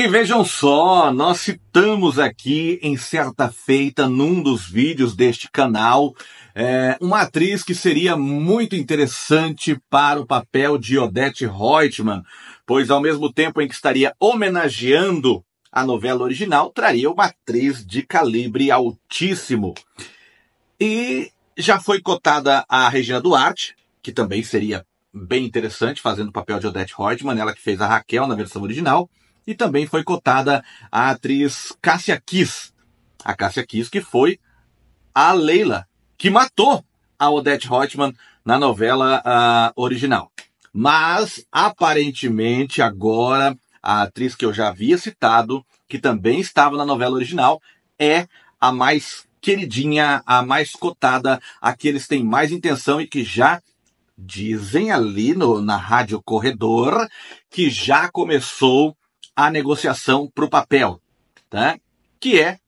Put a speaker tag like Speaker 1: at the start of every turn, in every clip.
Speaker 1: E vejam só, nós citamos aqui em certa feita, num dos vídeos deste canal, é, uma atriz que seria muito interessante para o papel de Odette Reutemann, pois ao mesmo tempo em que estaria homenageando a novela original, traria uma atriz de calibre altíssimo. E já foi cotada a Regina Duarte, que também seria bem interessante, fazendo o papel de Odette Reutemann, ela que fez a Raquel na versão original. E também foi cotada a atriz Cássia Kiss. A Cássia Kiss que foi a Leila, que matou a Odette Reutemann na novela uh, original. Mas, aparentemente, agora, a atriz que eu já havia citado, que também estava na novela original, é a mais queridinha, a mais cotada, a que eles têm mais intenção e que já dizem ali no, na Rádio Corredor que já começou a negociação para o papel, tá? que é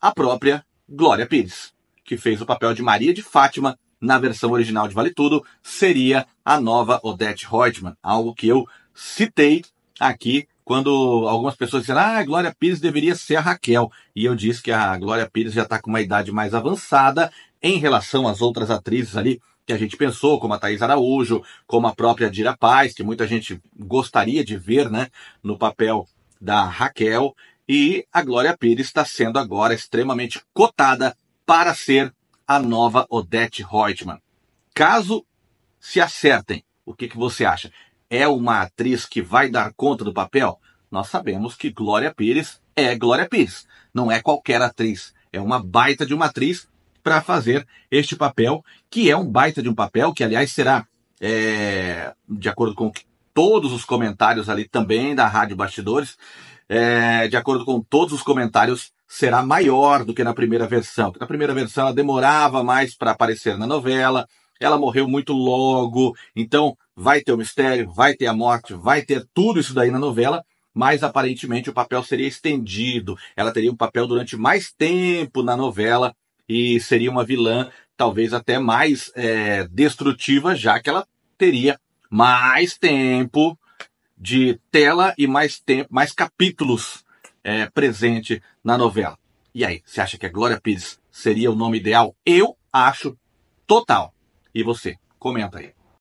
Speaker 1: a própria Glória Pires, que fez o papel de Maria de Fátima na versão original de Vale Tudo, seria a nova Odette Reutemann, algo que eu citei aqui quando algumas pessoas disseram, ah, a Glória Pires deveria ser a Raquel. E eu disse que a Glória Pires já está com uma idade mais avançada em relação às outras atrizes ali que a gente pensou, como a Thaís Araújo, como a própria Dira Paz, que muita gente gostaria de ver né, no papel da Raquel, e a Glória Pires está sendo agora extremamente cotada para ser a nova Odette Reutemann. Caso se acertem, o que, que você acha? É uma atriz que vai dar conta do papel? Nós sabemos que Glória Pires é Glória Pires, não é qualquer atriz, é uma baita de uma atriz para fazer este papel, que é um baita de um papel, que aliás será, é, de acordo com o que todos os comentários ali também da Rádio Bastidores. É, de acordo com todos os comentários, será maior do que na primeira versão. na primeira versão ela demorava mais para aparecer na novela, ela morreu muito logo, então vai ter o mistério, vai ter a morte, vai ter tudo isso daí na novela, mas aparentemente o papel seria estendido. Ela teria um papel durante mais tempo na novela e seria uma vilã talvez até mais é, destrutiva, já que ela teria mais tempo de tela e mais, tempo, mais capítulos é, presente na novela. E aí, você acha que a Glória Pires seria o nome ideal? Eu acho total. E você? Comenta aí.